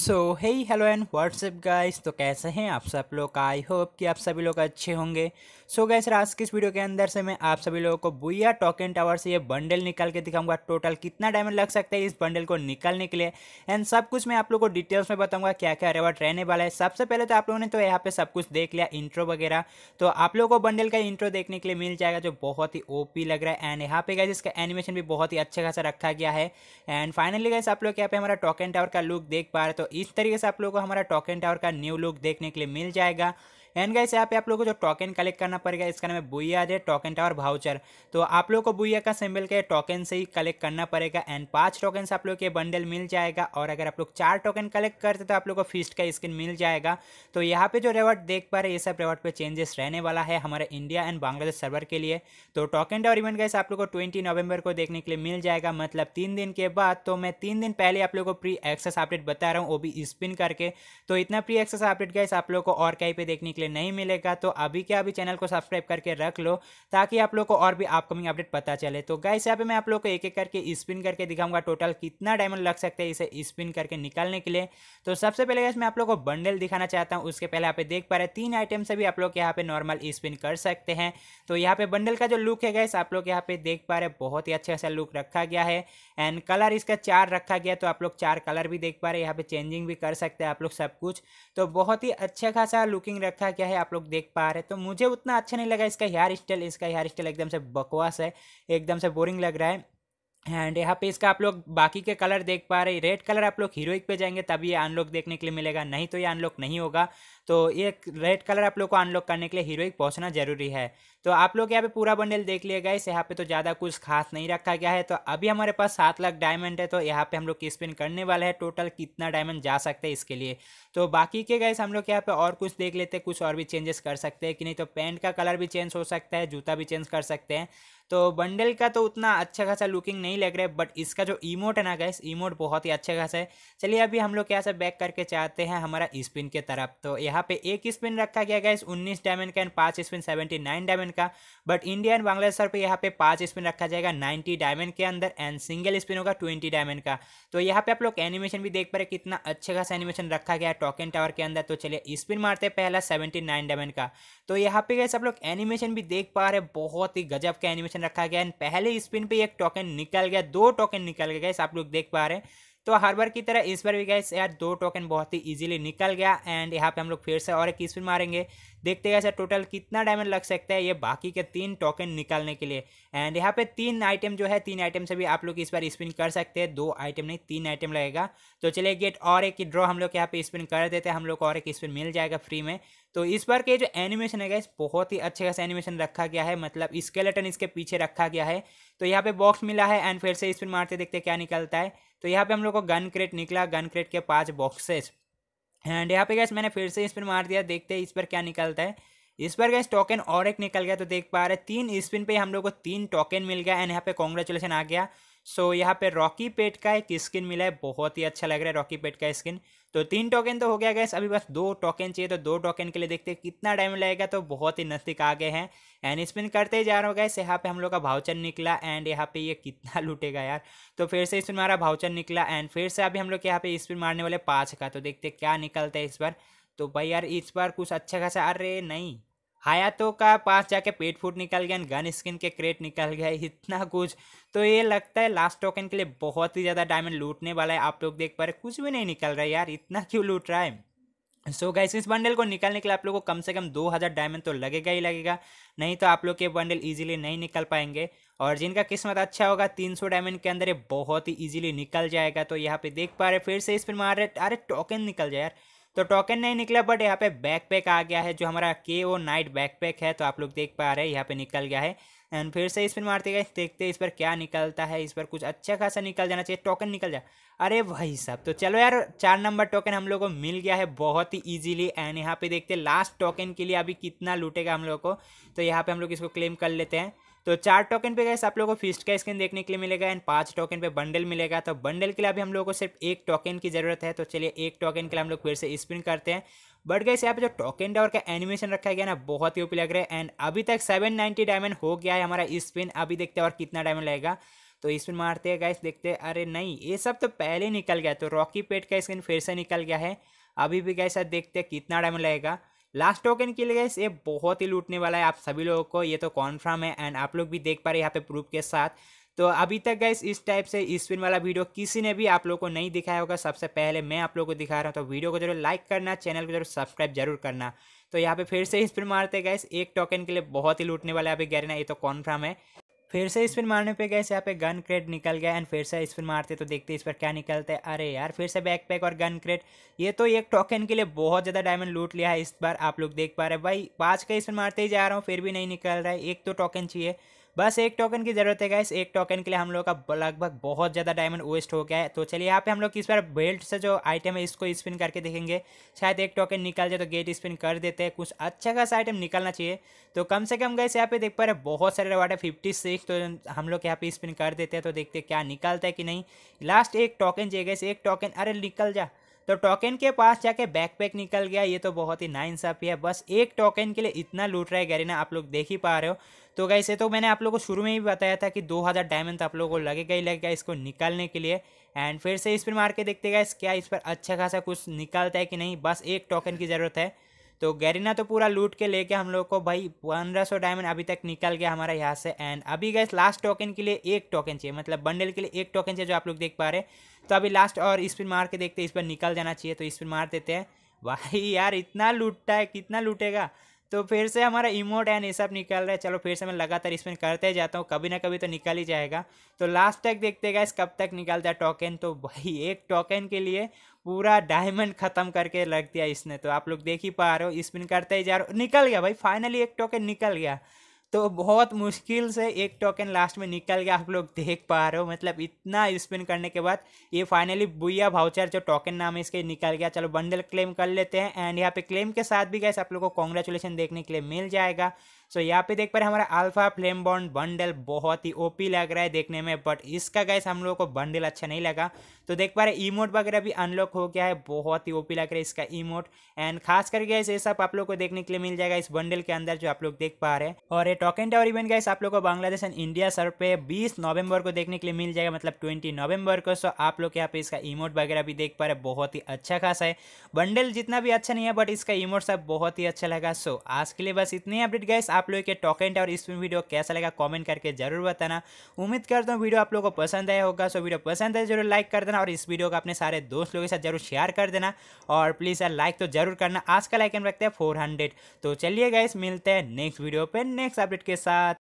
सो है hello and WhatsApp guys तो कैसे हैं आप सब लोग आई होप कि आप सभी लोग अच्छे होंगे सो so गैस आज किस इस वीडियो के अंदर से मैं आप सभी लोगों को बुया टोकन टावर से ये बंडल निकाल के दिखाऊंगा टोटल कितना डायमंड लग सकता है इस बंडल को निकालने के लिए एंड सब कुछ मैं आप लोग को डिटेल्स में बताऊंगा क्या क्या रेवार्ड रहने वाला है सबसे पहले तो आप लोगों ने तो यहाँ पे सब कुछ देख लिया इंट्रो वगैरह तो आप लोगों को बंडल का इंट्रो देखने के लिए मिल जाएगा जो बहुत ही ओ लग रहा है एंड यहाँ पे गैस इसका एनिमेशन भी बहुत ही अच्छा खासा रखा गया है एंड फाइनली गैस आप लोग यहाँ पे हमारा टोकन टावर का लुक देख पा रहे तो इस तरीके से आप लोगों को हमारा टॉक एंड टावर का न्यू लुक देखने के लिए मिल जाएगा एंड गाइस यहाँ पे आप लोगों को जो टोकन कलेक्ट करना पड़ेगा इसका नाम है Booyah day token tower voucher तो आप लोग को बुइया का सिंबल के टोकन से ही कलेक्ट करना पड़ेगा एंड पाँच टोकन आप लोग के बंडल मिल जाएगा और अगर आप लोग चार टोकन कलेक्ट करते तो आप लोग को फिस्ट का स्किन मिल जाएगा तो यहाँ पे जो रिवॉर्ड देख पा रहे ये सब रिवॉर्ड पे चेंजेस रहने वाला है हमारे इंडिया एंड बांग्लादेश सर्वर के लिए तो टोकन टावर इवेंट गाइस आप लोग को ट्वेंटी नवंबर को देखने के लिए मिल जाएगा मतलब तीन दिन के बाद तो मैं तीन दिन पहले आप लोग को प्री एक्सेस अपडेट बता रहा हूँ वो भी स्पिन करके तो इतना प्री एक्सेस अपडेट गाइस आप लोग को और कहीं पे देखने के लिए नहीं मिलेगा तो अभी के अभी चैनल को सब्सक्राइब करके रख लो ताकि आप लोग को और भी अपकमिंग अपडेट पता चले तो गाइस यहाँ पे मैं आप लोग को एक एक करके स्पिन करके दिखाऊंगा टोटल कितना डायमंड लग सकते हैं इसे स्पिन करके निकालने के लिए तो सबसे पहले गाइस मैं आप लोग को बंडल दिखाना चाहता हूँ उसके पहले आप देख पा रहे तीन आइटम से भी आप लोग यहाँ पे नॉर्मल स्पिन कर सकते हैं तो यहाँ पे बंडल का जो लुक है गैस आप लोग यहाँ पे देख पा रहे बहुत ही अच्छा सा लुक रखा गया है एंड कलर इसका चार रखा गया तो आप लोग चार कलर भी देख पा रहे यहाँ पे चेंजिंग भी कर सकते हैं आप लोग सब कुछ तो बहुत ही अच्छा खासा लुकिंग रखा लगा क्या है आप लोग देख पा रहे तो मुझे उतना अच्छा नहीं लगा इसका हेयर स्टाइल इसका हेयर स्टाइल एकदम से बकवास है एकदम से बोरिंग लग रहा है एंड यहाँ पे इसका आप लोग बाकी के कलर देख पा रहे रेड कलर आप लोग हीरोइक पे जाएंगे तभी ये अनलॉक देखने के लिए मिलेगा नहीं तो ये अनलॉक नहीं होगा तो ये रेड कलर आप लोग को अनलॉक करने के लिए हीरोइक पहुँचना जरूरी है तो आप लोग यहाँ पे पूरा बंडल देख लिए गए यहाँ पे तो ज़्यादा कुछ खास नहीं रखा गया है तो अभी हमारे पास सात लाख डायमंड है तो यहाँ पे हम लोग स्पिन करने वाला है टोटल कितना डायमंड जा सकते हैं इसके लिए तो बाकी के गए हम लोग यहाँ पे और कुछ देख लेते हैं कुछ और भी चेंजेस कर सकते हैं कि नहीं तो पैंट का कलर भी चेंज हो सकता है जूता भी चेंज कर सकते हैं तो बंडल का तो उतना अच्छा खासा लुकिंग नहीं लग रहा है बट इसका जो इमोट है ना गैस इमोट बहुत ही अच्छा खासा है चलिए अभी हम लोग क्या से बैक करके चाहते हैं हमारा स्पिन के तरफ तो यहाँ पे एक स्पिन रखा गया गैस उन्नीस डायमंड का एंड पाँच स्पिन सेवेंटी नाइन डायमंड का बट इंडिया एंड बांग्लादेश पर यहाँ पे पाँच स्पिन रखा जाएगा नाइन्टी डायमंड के अंदर एंड सिंगल स्पिन होगा ट्वेंटी डायमंड का तो यहाँ पे आप लोग एनिमेशन भी देख पा रहे कितना अच्छा खासा एनिमेशन रखा गया है टॉकन टावर के अंदर तो चलिए स्पिन मारते पहला सेवेंटी डायमंड का तो यहाँ पे गैस आप लोग एनिमेशन भी देख पा रहे बहुत ही गजब का एनिमेशन ऑप्शन रखा गया है पहले स्पिन पे एक टोकन निकल गया दो टोकन निकल गया आप लोग देख पा रहे हैं तो हर बार की तरह इस बार भी गए यार दो टोकन बहुत ही इजीली निकल गया एंड यहाँ पे हम लोग फिर से और एक स्पिन मारेंगे देखते हैं सर टोटल कितना डायमंड लग सकता है ये बाकी के तीन टोकन निकालने के लिए एंड यहाँ पे तीन आइटम जो है तीन आइटम से भी आप लोग इस बार स्पिन कर सकते हैं दो आइटम नहीं तीन आइटम लगेगा तो चलिए गेट और एक ड्रॉ हम लोग यहाँ पे स्पिन कर देते हैं हम लोग को और एक स्पिन मिल जाएगा फ्री में तो इस बार के जो एनिमेशन है गैस बहुत ही अच्छे खास एनिमेशन रखा गया है मतलब स्केलेटन इसके पीछे रखा गया है तो यहाँ पे बॉक्स मिला है एंड फिर से इस पर मारते देखते क्या निकलता है तो यहाँ पे हम लोग को गन क्रेट निकला गन क्रेट के पांच बॉक्सेस एंड यहाँ पे गैस मैंने फिर से इस पर मार दिया देखते हैं इस पर क्या निकलता है इस पर गैस टोकन और एक निकल गया तो देख पा रहे तीन स्पिन पे हम लोग को तीन टोकन मिल गया एंड यहाँ पे कॉन्ग्रेचुलेसन आ गया सो so, यहाँ पे रॉकी पेट का एक स्किन मिला है बहुत ही अच्छा लग रहा है रॉकी पेट का स्किन तो तीन टोकन तो हो गया गैस अभी बस दो टोकन चाहिए तो दो टोकन के लिए देखते हैं कितना टाइम लगेगा तो बहुत ही नज़दीक आ गए हैं एंड स्पिन करते ही जा रहा हूँ गैस यहाँ पे हम लोग का भाउचर निकला एंड यहाँ पे ये कितना लूटेगा यार तो फिर से स्पिन मारा भाउचर निकला एंड फिर से अभी हम लोग यहाँ पे स्पिन मारने वाले पाँच का तो देखते क्या निकलता है इस बार तो भाई यार इस बार कुछ अच्छा खासा अरे नहीं हयातो का पास जाके पेट फूट निकल गया गन स्किन के क्रेट निकल गया इतना कुछ तो ये लगता है लास्ट टोकन के लिए बहुत ही ज़्यादा डायमंड लूटने वाला है आप लोग देख पा रहे कुछ भी नहीं निकल रहा है यार इतना क्यों लूट रहा है सो so गाइस इस बंडल को निकालने के लिए आप लोगों को कम से कम 2000 डायमंड तो लगेगा ही लगेगा नहीं तो आप लोग के बंडल इजीली नहीं निकल पाएंगे और जिनका किस्मत अच्छा होगा 300 डायमंड के अंदर ये बहुत ही इजीली निकल जाएगा तो यहाँ पे देख पा रहे फिर से इस पर मार रहे अरे टोकन निकल जाए यार तो टोकन नहीं निकला बट यहाँ पे बैकपैक आ गया है जो हमारा के ओ नाइट बैकपैक है तो आप लोग देख पा रहे हैं यहाँ पे निकल गया है एंड फिर से इस पर मारते गए देखते हैं इस पर क्या निकलता है इस पर कुछ अच्छा खासा निकल जाना चाहिए टोकन निकल जाए अरे भाई साहब तो चलो यार चार नंबर टोकन हम लोग को मिल गया है बहुत ही इजीली एंड यहाँ पे देखते हैं लास्ट टोकन के लिए अभी कितना लूटेगा हम लोग को तो यहाँ पे हम लोग इसको क्लेम कर लेते हैं तो चार टोकन पे गैस आप लोगों को फिस्ट का स्क्रीन देखने के लिए मिलेगा एंड पाँच टोकन पे बंडल मिलेगा तो बंडल के लिए अभी हम लोगों को सिर्फ एक टोकन की ज़रूरत है तो चलिए एक टोकन के लिए हम लोग फिर से स्पिन करते हैं बट गैस यहाँ पे जो टोकन डॉर का एनिमेशन रखा गया ना बहुत ही ओपी लग रहा है एंड अभी तक सेवन नाइन्टी डायमंड हो गया है हमारा स्पिन अभी देखते हैं और कितना डायमंड लगेगा तो स्पिन मारते हैं गैस देखते हैं अरे नहीं ये सब तो पहले निकल गया तो रॉकी पेट का स्क्रीन फिर से निकल गया है अभी भी गैस देखते हैं कितना डायमंड लगेगा लास्ट टोकन के लिए गैस ये बहुत ही लूटने वाला है आप सभी लोगों को ये तो कॉन्फर्म है एंड आप लोग भी देख पा रहे हैं यहाँ पे प्रूफ के साथ तो अभी तक गैस इस टाइप से स्पिन वाला वीडियो किसी ने भी आप लोगों को नहीं दिखाया होगा सबसे पहले मैं आप लोगों को दिखा रहा हूँ तो वीडियो को जरूर लाइक करना चैनल को जरूर सब्सक्राइब जरूर करना तो यहाँ पे फिर से स्पिन मारते गैस एक टोकन के लिए बहुत ही लूटने वाला है अभी गैरना ये तो कॉन्फर्म है फिर से स्पिन मारने पे गए यहाँ पे गन क्रेट निकल गया एंड फिर से स्पिन मारते तो देखते इस पर क्या निकलते है अरे यार फिर से बैकपैक और गन क्रेट ये तो एक टोकन के लिए बहुत ज़्यादा डायमंड लूट लिया है इस बार आप लोग देख पा रहे भाई पाँच का स्पिन मारते ही जा रहा हूँ फिर भी नहीं निकल रहा है एक तो टोकन चाहिए बस एक टोकन की ज़रूरत है गैस एक टोकन के लिए हम लोग का लगभग बहुत ज़्यादा डायमंड वेस्ट हो गया है तो चलिए यहाँ पे हम लोग इस बार बेल्ट से जो आइटम है इसको स्पिन करके देखेंगे शायद एक टोकन निकल जाए तो गेट स्पिन कर देते हैं कुछ अच्छा खासा आइटम निकलना चाहिए तो कम से कम गैस यहाँ पे देख पा रहे बहुत सारे रिवार्ड है फिफ्टी सिक्स तो हम लोग यहाँ पे स्पिन कर देते हैं तो देखते क्या निकलता है कि नहीं लास्ट एक टोकन चाहिए गैस एक टोकन अरे निकल जा तो टोकन के पास जाके बैकपैक निकल गया ये तो बहुत ही नाइंसाफ़ी है बस एक टोकन के लिए इतना लूट रहा है गैरीना आप लोग देख ही पा रहे हो तो कैसे तो मैंने आप लोग को शुरू में ही बताया था कि 2000 डायमंड आप लोगों को लगेगा ही लगेगा इसको निकालने के लिए एंड फिर से इस पर मार के देखते गए क्या इस पर अच्छा खासा कुछ निकालता है कि नहीं बस एक टोकन की ज़रूरत है तो गैरिना तो पूरा लूट के लेके हम लोग को भाई पंद्रह सौ डायमंड अभी तक निकल गया हमारा यहाँ से एंड अभी गैस लास्ट टोकन के लिए एक टोकन चाहिए मतलब बंडल के लिए एक टोकन चाहिए जो आप लोग देख पा रहे तो अभी लास्ट और स्पिन मार के देखते इस पर निकल जाना चाहिए तो स्पिन मार देते हैं भाई यार इतना लूटता है कितना लूटेगा तो फिर से हमारा इमोट एंड ये सब निकल रहा है चलो फिर से मैं लगातार इसमें करते जाता हूँ कभी ना कभी तो निकल ही जाएगा तो लास्ट तक देखते गए कब तक निकलता है टोकन तो भाई एक टोकन के लिए पूरा डायमंड ख़त्म करके रख दिया इसने तो आप लोग देख ही पा रहे हो स्पिन करते ही जा रहे हो निकल गया भाई फाइनली एक टोकन निकल गया तो बहुत मुश्किल से एक टोकन लास्ट में निकल गया आप लोग देख पा रहे हो मतलब इतना स्पिन करने के बाद ये फाइनली बुया भाउचर जो टोकन नाम है इसके निकल गया चलो बंडल क्लेम कर लेते हैं एंड यहाँ पे क्लेम के साथ भी गए आप लोग को कॉन्ग्रेचुलेसन देखने के लिए मिल जाएगा सो so, यहाँ पे देख पा रहे हमारा अल्फा फ्लेम बॉन्ड बंडल बहुत ही ओपी लग रहा है देखने में बट इसका गैस हम लोगों को बंडल अच्छा नहीं लगा तो देख पा रहे इमोट वगैरह भी अनलॉक हो गया है बहुत ही ओपी लग रहा है इसका इमोट एंड खास करके गैस ये सब आप लोग को देखने के लिए मिल जाएगा इस बंडल के अंदर जो आप लोग देख पा रहे हैं और ये टॉकन टावर इवेंट गैस आप लोग को बांग्लादेश एंड इंडिया सर पे बीस नवंबर को देखने के लिए मिल जाएगा मतलब ट्वेंटी नवंबर को सो आप लोग यहाँ पे इसका इमोट वगैरह भी देख पा रहे बहुत ही अच्छा खासा है बंडल जितना भी अच्छा नहीं है बट इसका इमोट सब बहुत ही अच्छा लगा सो आज के लिए बस इतनी अपडेट गैस आप लोगों के टॉकेंट और इसमें वीडियो कैसा लगा कॉमेंट करके जरूर बताना उम्मीद करता हूँ वीडियो आप लोगों को पसंद आया होगा सो वीडियो पसंद आए जरूर लाइक कर देना और इस वीडियो को अपने सारे दोस्त लोगों के साथ जरूर शेयर कर देना और प्लीज़ यार लाइक तो जरूर करना आज का लाइक हम रखते हैं फोर तो चलिए गाइस मिलते हैं नेक्स्ट वीडियो पर नेक्स्ट अपडेट के साथ